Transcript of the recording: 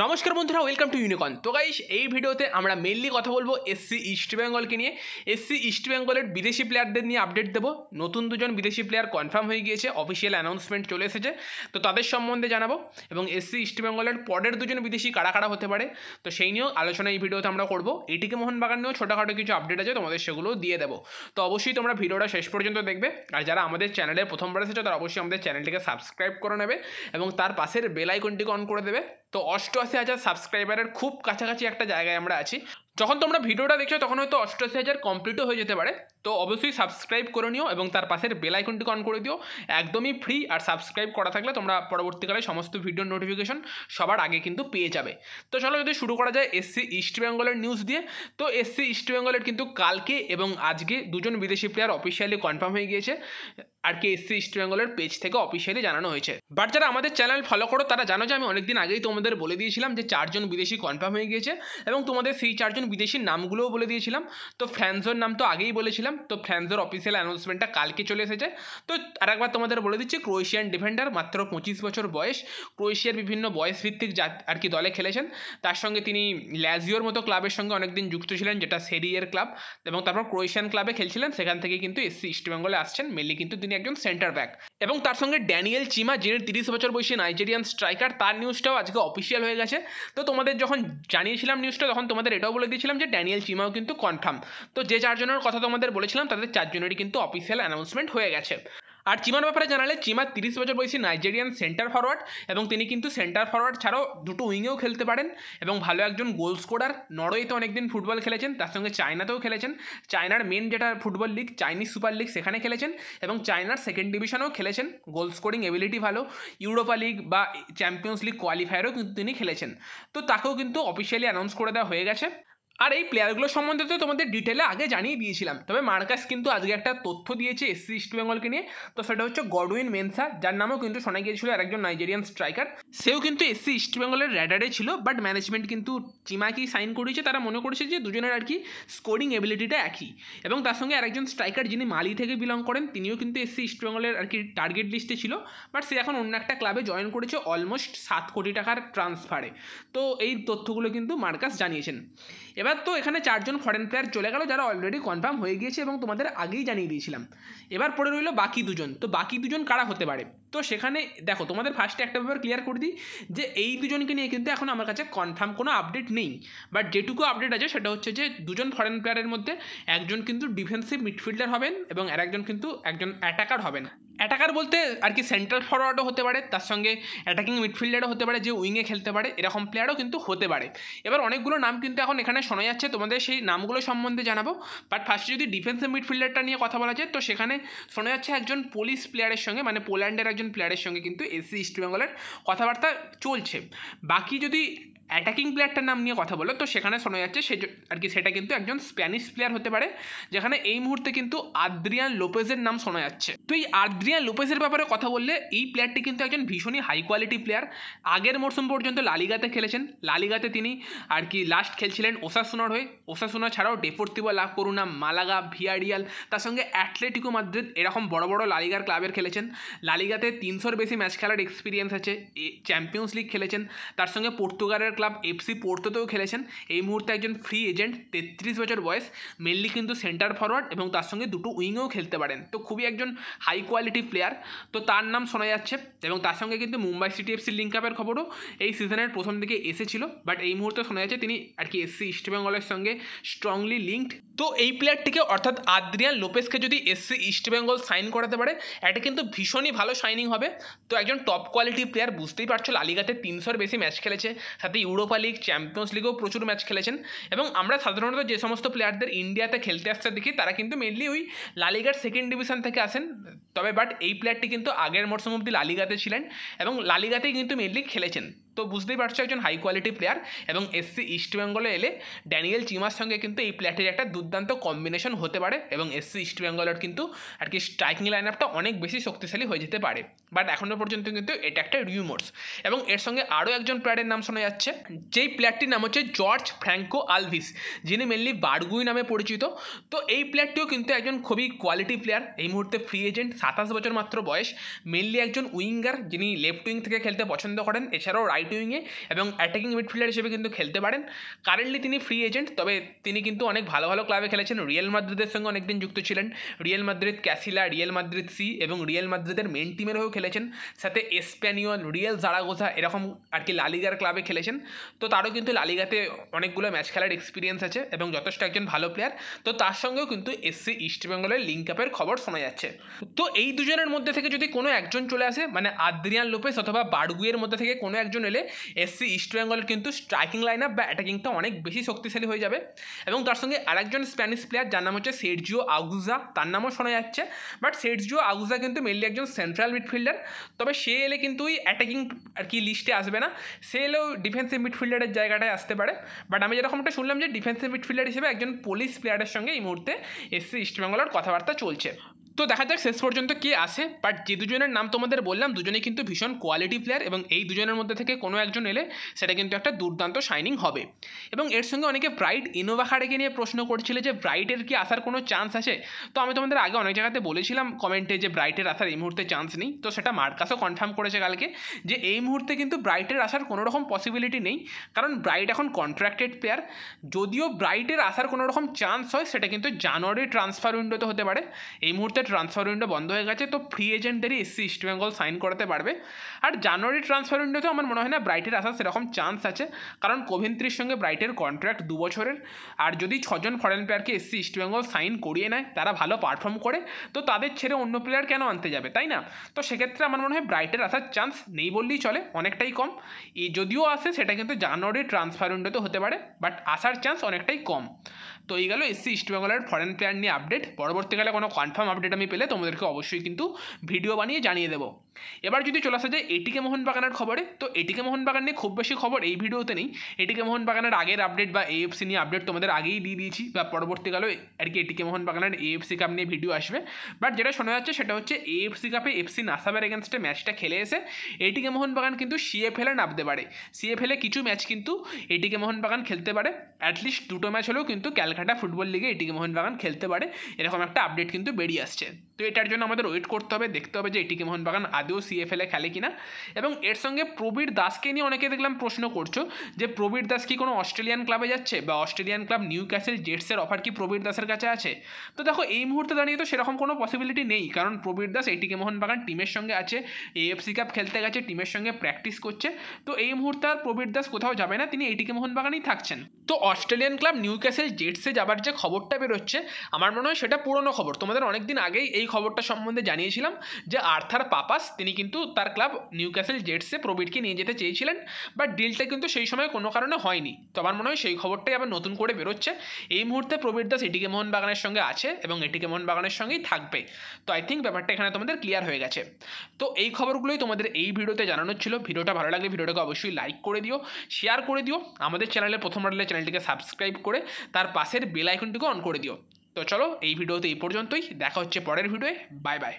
নমস্কার বন্ধুরা welcome to ইউনিকন তো গাইস এই ভিডিওতে আমরা মেনলি কথা বলবো এসসি ইস্ট বেঙ্গলকে নিয়ে এসসি ইস্ট বেঙ্গলের বিদেশি প্লেয়ারদের নিয়ে আপডেট দেবো নতুন দুজন বিদেশি প্লেয়ার কনফার্ম হয়ে গিয়েছে অফিসিয়াল অ্যানাউন্সমেন্ট চলে এসেছে তো তাদের সম্বন্ধে জানাবো এবং এসসি ইস্ট বেঙ্গলের পরের দুজন বিদেশি কারা কারা হতে পারে তো সেই নিয়েও আলোচনা এই ভিডিওতে আমরা করবো এটিকে মোহনবাগান নিয়েও ছোটোখাটো কিছু আপডেট আছে তোমাদের সেগুলো দিয়ে দেবো তো অবশ্যই তোমরা ভিডিওটা শেষ পর্যন্ত দেখবে আর যারা আমাদের চ্যানেলে প্রথমবার এসেছো তারা অবশ্যই আমাদের চ্যানেলটিকে সাবস্ক্রাইব করে নেবে এবং তার পাশের বেল আইকনটিকে অন করে দেবে তো অষ্টআশি হাজার সাবস্ক্রাইবারের খুব কাছাকাছি একটা জায়গায় আমরা আছি যখন তোমরা ভিডিওটা দেখছো তখন হয়তো অষ্টআশি হাজার কমপ্লিটও হয়ে যেতে পারে তো অবশ্যই সাবস্ক্রাইব করে নিও এবং তার পাশের বেলাইকনটি অন করে দিও একদমই ফ্রি আর সাবস্ক্রাইব করা থাকলে তোমরা পরবর্তীকালে সমস্ত ভিডিওর নোটিফিকেশন সবার আগে কিন্তু পেয়ে যাবে তো চলো যদি শুরু করা যায় এসসি ইস্ট বেঙ্গলের নিউজ দিয়ে তো এসসি ইস্ট বেঙ্গলের কিন্তু কালকে এবং আজকে দুজন বিদেশি প্লেয়ার অফিসিয়ালি কনফার্ম হয়ে গিয়েছে আর কি এসসি ইস্ট বেঙ্গলের পেজ থেকে অফিসিয়ালি জানানো হয়েছে বাট যারা আমাদের চ্যানেল ফলো করো তারা জানো যে আমি অনেকদিন আগেই তোমাদের বলে দিয়েছিলাম যে চারজন বিদেশি কনফার্ম হয়ে গিয়েছে এবং তোমাদের সেই চারজন বিদেশির নামগুলোও বলে দিয়েছিলাম তো ফ্রান্সোর নাম তো আগেই বলেছিলাম তো ফ্রান্সোর অফিসিয়াল অ্যানাউন্সমেন্টটা কালকে চলে এসেছে তো আর একবার তোমাদের বলে দিচ্ছি ক্রোয়েশিয়ান ডিফেন্ডার মাত্র পঁচিশ বছর বয়স ক্রোয়েশিয়ার বিভিন্ন বয়স ভিত্তিক জাত আর কি দলে খেলেছেন তার সঙ্গে তিনি ল্যাজিওর মতো ক্লাবের সঙ্গে অনেকদিন যুক্ত ছিলেন যেটা সেরিয়ের ক্লাব এবং তারপর ক্রোয়েশিয়ান ক্লাবে খেলছিলেন সেখান থেকে কিন্তু এসসি ইস্টবেঙ্গলে আসছেন মেনলি কিন্তু তিনি তিনি একজন সেন্টার ব্যাক এবং তার সঙ্গে ড্যানিয়েল চিমা যিনি তিরিশ বছর বয়সী নাইজেরিয়ান স্ট্রাইকার তার নিউজটাও আজকে অফিসিয়াল হয়ে গেছে তো তোমাদের যখন জানিয়েছিলাম নিউজটা তখন তোমাদের এটাও বলে দিয়েছিলাম যে ড্যানিয়েল চিমাও কিন্তু কনফার্ম তো যে চারজনের কথা তোমাদের বলেছিলাম তাদের চারজনেরই কিন্তু অফিসিয়াল অ্যানাউন্সমেন্ট হয়ে গেছে আর চিমার ব্যাপারে জানালে চিমা তিরিশ বছর বয়সী নাইজেরিয়ান সেন্টার ফরওয়ার্ড এবং তিনি কিন্তু সেন্টার ফরওয়ার্ড ছাড়াও দুটো উইংয়েও খেলতে পারেন এবং ভালো একজন গোল স্কোরার নরওয়েতে অনেকদিন ফুটবল খেলেছেন তার সঙ্গে চায়নাতেও খেলেছেন চায়নার মেন যেটা football league Chinese Super League সেখানে খেলেছেন এবং চায়নার সেকেন্ড ডিভিশনেও খেলেছেন গোল স্কোরিং এবিলিটি ভালো ইউরোপা লিগ বা চ্যাম্পিয়ন্স লিগ কোয়ালিফায়ারও কিন্তু তিনি খেলেছেন তো তাকেও কিন্তু অফিসিয়ালি অ্যানাউন্স করে দেওয়া হয়ে গেছে আর এই প্লেয়ারগুলো সম্বন্ধে তো তোমাদের ডিটেলে আগে জানিয়ে দিয়েছিলাম তবে মার্কাস কিন্তু আজকে একটা তথ্য দিয়েছে এসসি ইস্ট বেঙ্গলকে নিয়ে তো সেটা হচ্ছে গডউইন মেনসা যার নামও কিন্তু শোনা গিয়েছিল একজন নাইজেরিয়ান স্ট্রাইকার সেও কিন্তু এসসি ইস্ট বেঙ্গলের র্যাডারে ছিল বাট ম্যানেজমেন্ট কিন্তু চিমাকেই সাইন করিয়েছে তারা মনে করেছে যে দুজনের আর কি স্কোরিং এবিলিটিটা একই এবং তার সঙ্গে আরেকজন স্ট্রাইকার যিনি মালি থেকে বিলং করেন তিনিও কিন্তু এসসি ইস্ট বেঙ্গলের আর কি টার্গেট লিস্টে ছিল বাট সে এখন অন্য একটা ক্লাবে জয়েন করেছে অলমোস্ট সাত কোটি টাকার ট্রান্সফারে তো এই তথ্যগুলো কিন্তু মার্কাস জানিয়েছেন এবার তো এখানে চারজন ফরেন প্লেয়ার চলে গেল যারা অলরেডি কনফার্ম হয়ে গিয়েছে এবং তোমাদের আগেই জানিয়ে দিয়েছিলাম এবার পড়ে রইল বাকি দুজন তো বাকি দুজন কারা হতে পারে তো সেখানে দেখো তোমাদের ফার্স্টে একটা ব্যাপার ক্লিয়ার করে দিই যে এই দুজনকে নিয়ে কিন্তু এখন আমার কাছে কনফার্ম কোনো আপডেট নেই বাট যেটুকু আপডেট আছে সেটা হচ্ছে যে দুজন ফরেন প্লেয়ারের মধ্যে একজন কিন্তু ডিফেন্সিভ মিডফিল্ডার হবেন এবং আর একজন কিন্তু একজন অ্যাটাকার হবেন অ্যাটাকার বলতে আর কি সেন্ট্রাল ফরওয়ার্ডও হতে পারে তার সঙ্গে অ্যাটাকিং মিডফিল্ডারও হতে পারে যে উইংয়ে খেলতে পারে এরকম প্লেয়ারও কিন্তু হতে পারে এবার অনেকগুলো নাম কিন্তু এখন এখানে শোনা যাচ্ছে তোমাদের সেই নামগুলো সম্বন্ধে জানাবো বাট ফার্স্টে যদি ডিফেন্সের মিডফিল্ডারটা নিয়ে কথা বলা যায় তো সেখানে শোনা যাচ্ছে একজন পোলিশ প্লেয়ারের সঙ্গে মানে পোল্যান্ডের একজন প্লেয়ারের সঙ্গে কিন্তু এসি ইস্টবেঙ্গলের কথাবার্তা চলছে বাকি যদি অ্যাটাকিং প্লেয়ারটার নাম নিয়ে কথা বলো তো সেখানে শোনা যাচ্ছে সে আর কি সেটা কিন্তু একজন স্প্যানিশ প্লেয়ার হতে পারে যেখানে এই মুহূর্তে কিন্তু আদ্রিয়ান লোপেজের নাম শোনা যাচ্ছে তো এই ব্রিয়ান লোপেসের ব্যাপারে কথা বললে এই প্লেয়ারটি কিন্তু একজন ভীষণই হাই কোয়ালিটি প্লেয়ার আগের মরশুম পর্যন্ত লালিগাতে খেলেছেন লালিগাতে তিনি আর কি লাস্ট খেলছিলেন ওসাসোনার হয়ে সোনার ছাড়াও ডেফোর্তিবা লাভ করুনা মালাগা ভিয়ারিয়াল তার সঙ্গে অ্যাটলেটিকো মাদ্রিদ এরকম বড় বড় লালিগার ক্লাবের খেলেছেন লালিগাতে তিনশোর বেশি ম্যাচ খেলার এক্সপিরিয়েন্স আছে চ্যাম্পিয়ন্স লিগ খেলেছেন তার সঙ্গে পর্তুগালের ক্লাব এফসি পোর্তোতেও খেলেছেন এই মুহূর্তে একজন ফ্রি এজেন্ট তেত্রিশ বছর বয়স মেনলি কিন্তু সেন্টার ফরওয়ার্ড এবং তার সঙ্গে দুটো উইংয়েও খেলতে পারেন তো খুবই একজন হাই কোয়ালিটি কোয়ালিটি প্লেয়ার তো তার নাম শোনা যাচ্ছে এবং তার সঙ্গে কিন্তু মুম্বাই সিটি এফসির লিঙ্ক আপের খবরও এই সিজনের প্রথম দিকে এসেছিল বাট এই মুহূর্তে শোনা যাচ্ছে তিনি আর কি এসসি ইস্টবেঙ্গলের সঙ্গে স্ট্রংলি লিঙ্কড তো এই প্লেয়ারটিকে অর্থাৎ আদ্রিয়ান লোপেসকে যদি এসসি ইস্টবেঙ্গল সাইন করাতে পারে এটা কিন্তু ভীষণই ভালো সাইনিং হবে তো একজন টপ কোয়ালিটি প্লেয়ার বুঝতেই পারছো লালিগাতে তিনশোর বেশি ম্যাচ খেলেছে সাথে ইউরোপা লিগ চ্যাম্পিয়ন্স লিগেও প্রচুর ম্যাচ খেলেছেন এবং আমরা সাধারণত যে সমস্ত প্লেয়ারদের ইন্ডিয়াতে খেলতে আসতে দেখি তারা কিন্তু মেনলি ওই লালিগার সেকেন্ড ডিভিশন থেকে আসেন তবে বা বাট এই প্লেয়ারটি কিন্তু আগের মরশুম অব্দি লালিগাতে ছিলেন এবং লালিগাতেই কিন্তু মেনলি খেলেছেন তো বুঝতেই পারছো একজন হাই কোয়ালিটি প্লেয়ার এবং এসসি ইস্টবেঙ্গলে এলে ড্যানিয়েল চিমার সঙ্গে কিন্তু এই প্লেয়ারটির একটা দুর্দান্ত কম্বিনেশন হতে পারে এবং এসসি ইস্টবেঙ্গলের কিন্তু আর কি স্ট্রাইকিং লাইন আপটা অনেক বেশি শক্তিশালী হয়ে যেতে পারে বাট এখনও পর্যন্ত কিন্তু এটা একটা রিউমোর্স এবং এর সঙ্গে আরও একজন প্লেয়ারের নাম শোনা যাচ্ছে যেই প্লেয়ারটির নাম হচ্ছে জর্জ ফ্র্যাঙ্কো আলভিস যিনি মেনলি বার্গুই নামে পরিচিত তো এই প্লেয়ারটিও কিন্তু একজন খুবই কোয়ালিটি প্লেয়ার এই মুহূর্তে ফ্রি এজেন্ট সাতাশ বছর মাত্র বয়স মেনলি একজন উইঙ্গার যিনি লেফট উইং থেকে খেলতে পছন্দ করেন এছাড়াও রাইট উইংয়ে এবং অ্যাটাকিং মিডফিল্ডার হিসেবে কিন্তু খেলতে পারেন কারেন্টলি তিনি ফ্রি এজেন্ট তবে তিনি কিন্তু অনেক ভালো ভালো ক্লাবে খেলেছেন রিয়েল মাদ্রিদের সঙ্গে অনেকদিন যুক্ত ছিলেন Real Madrid Castilla Real Madrid C এবং রিয়েল মাদ্রিদের মেন টিমের হয়েও খেলেছেন সাথে এসপ্যানিয়ল রিয়েল জারাগোসা এরকম আর কি লালিগার ক্লাবে খেলেছেন তো তারও কিন্তু লালিগাতে অনেকগুলো ম্যাচ খেলার এক্সপিরিয়েন্স আছে এবং যথেষ্ট একজন ভালো প্লেয়ার তো তার সঙ্গেও কিন্তু এসসি ইস্টবেঙ্গলের লিঙ্ক আপের খবর শোনা যাচ্ছে তো এই দুজনের মধ্যে থেকে যদি কোনো একজন চলে আসে মানে আদ্রিয়ান লোপেস অথবা বার্গুয়ের মধ্যে থেকে কোনো একজন এলে এসসি ইস্ট কিন্তু স্ট্রাইকিং লাইন আপ বা অ্যাটাকিংটা অনেক বেশি শক্তিশালী হয়ে যাবে এবং তার সঙ্গে আরেকজন স্প্যানিশ প্লেয়ার যার নাম হচ্ছে সের্জিও আগুজা তার নামও শোনা যাচ্ছে বাট সের্জিও আগুজা কিন্তু মেনলি একজন সেন্ট্রাল মিডফিল্ডার মিডফিল্ডার তবে সে এলে কিন্তু ওই অ্যাটাকিং আর কি লিস্টে আসবে না সে এলেও ডিফেন্সিভ মিডফিল্ডারের জায়গাটায় আসতে পারে বাট আমি যেরকম একটা শুনলাম যে ডিফেন্সিভ মিডফিল্ডার হিসেবে একজন পুলিশ প্লেয়ারের সঙ্গে এই মুহূর্তে এসসি ইস্টবেঙ্গলের কথাবার্তা চলছে তো দেখা যাক শেষ পর্যন্ত কে আসে বাট যে দুজনের নাম তোমাদের বললাম দুজনে কিন্তু ভীষণ কোয়ালিটি প্লেয়ার এবং এই দুজনের মধ্যে থেকে কোনো একজন এলে সেটা কিন্তু একটা দুর্দান্ত শাইনিং হবে এবং এর সঙ্গে অনেকে ব্রাইট ইনোভা খাড়েকে নিয়ে প্রশ্ন করছিলে যে ব্রাইটের কি আসার কোনো চান্স আছে তো আমি তোমাদের আগে অনেক জায়গাতে বলেছিলাম কমেন্টে যে ব্রাইটের আসার এই মুহূর্তে চান্স নেই তো সেটা মার্কাসও কনফার্ম করেছে কালকে যে এই মুহূর্তে কিন্তু ব্রাইটের আসার কোনো রকম পসিবিলিটি নেই কারণ ব্রাইট এখন কন্ট্রাক্টেড প্লেয়ার যদিও ব্রাইটের আসার কোনো রকম চান্স হয় সেটা কিন্তু জানুয়ারি ট্রান্সফার উইন্ডোতে হতে পারে এই মুহূর্তে ট্রান্সফার উইন্ডো বন্ধ হয়ে গেছে তো ফ্রি এজেন্টদেরই এসসি ইস্ট বেঙ্গল সাইন করাতে পারবে আর জানুয়ারি ট্রান্সফার উইন্ডোতেও আমার মনে হয় না ব্রাইটের আসার সেরকম চান্স আছে কারণ কোভিন্ত্রির সঙ্গে ব্রাইটের কন্ট্রাক্ট দু বছরের আর যদি ছজন ফরেন প্লেয়ারকে এসসি ইস্ট বেঙ্গল সাইন করিয়ে নেয় তারা ভালো পারফর্ম করে তো তাদের ছেড়ে অন্য প্লেয়ার কেন আনতে যাবে তাই না তো সেক্ষেত্রে আমার মনে হয় ব্রাইটের আসার চান্স নেই বললেই চলে অনেকটাই কম এই যদিও আসে সেটা কিন্তু জানুয়ারি ট্রান্সফার উইন্ডোতে হতে পারে বাট আসার চান্স অনেকটাই কম তো এই গেল এসসি ইস্ট বেঙ্গলের ফরেন প্লেয়ার নিয়ে আপডেট পরবর্তীকালে কোনো কনফার্ম আপডেট আপডেট আমি পেলে তোমাদেরকে অবশ্যই কিন্তু ভিডিও বানিয়ে জানিয়ে দেবো এবার যদি চলে আসা যায় এটিকে মোহনবাগানের খবরে তো এটিকে মোহনবাগান নিয়ে খুব বেশি খবর এই ভিডিওতে নেই এটিকে মোহনবাগানের আগের আপডেট বা এএফসি নিয়ে আপডেট তোমাদের আগেই দিয়ে দিয়েছি বা পরবর্তীকালে আর কি এটিকে মোহনবাগানের এএফসি কাপ নিয়ে ভিডিও আসবে বাট যেটা শোনা যাচ্ছে সেটা হচ্ছে এএফসি কাপে এফসি নাসাবের এগেনস্টে ম্যাচটা খেলে এসে এটিকে মোহনবাগান কিন্তু সিএফএলে নামতে পারে সিএফএলে কিছু ম্যাচ কিন্তু এটিকে মোহনবাগান খেলতে পারে অ্যাটলিস্ট দুটো ম্যাচ হলেও কিন্তু ক্যালকাটা ফুটবল লিগে এটিকে মোহনবাগান খেলতে পারে এরকম একটা আপডেট কিন্তু বেরিয়ে আসছে আসছে তো এটার জন্য আমাদের ওয়েট করতে হবে দেখতে হবে যে এটিকে মোহনবাগান আদৌ সিএফএলে খেলে কিনা এবং এর সঙ্গে প্রবীর দাসকে নিয়ে অনেকে দেখলাম প্রশ্ন করছো যে প্রবীর দাস কি কোনো অস্ট্রেলিয়ান ক্লাবে যাচ্ছে বা অস্ট্রেলিয়ান ক্লাব নিউ ক্যাসেল জেটসের অফার কি প্রবীর দাসের কাছে আছে তো দেখো এই মুহূর্তে দাঁড়িয়ে তো সেরকম কোনো পসিবিলিটি নেই কারণ প্রবীর দাস এটিকে মোহনবাগান টিমের সঙ্গে আছে এএফসি কাপ খেলতে গেছে টিমের সঙ্গে প্র্যাকটিস করছে তো এই মুহূর্তে আর প্রবীর দাস কোথাও যাবে না তিনি এটিকে মোহনবাগানেই থাকছেন তো অস্ট্রেলিয়ান ক্লাব নিউ ক্যাসেল জেটসে যাবার যে খবরটা বেরোচ্ছে আমার মনে হয় সেটা পুরনো খবর তোমাদের অনেকদিন আগে আগেই এই খবরটা সম্বন্ধে জানিয়েছিলাম যে আর্থার পাপাস তিনি কিন্তু তার ক্লাব নিউ ক্যাসেল জেটসে প্রবীটকে নিয়ে যেতে চেয়েছিলেন বাট ডিলটা কিন্তু সেই সময় কোনো কারণে হয়নি তো আমার মনে হয় সেই খবরটাই আবার নতুন করে বেরোচ্ছে এই মুহূর্তে প্রবীর দাস এটিকে মোহনবাগানের সঙ্গে আছে এবং এটিকে মোহনবাগানের সঙ্গেই থাকবে তো আই থিঙ্ক ব্যাপারটা এখানে তোমাদের ক্লিয়ার হয়ে গেছে তো এই খবরগুলোই তোমাদের এই ভিডিওতে জানানোর ছিল ভিডিওটা ভালো লাগলে ভিডিওটাকে অবশ্যই লাইক করে দিও শেয়ার করে দিও আমাদের চ্যানেলে প্রথমবার চ্যানেলটিকে সাবস্ক্রাইব করে তার পাশের বেল আইকনটিকে অন করে দিও তো চলো এই ভিডিওতে এই পর্যন্তই দেখা হচ্ছে পরের ভিডিওয়ে বাই বাই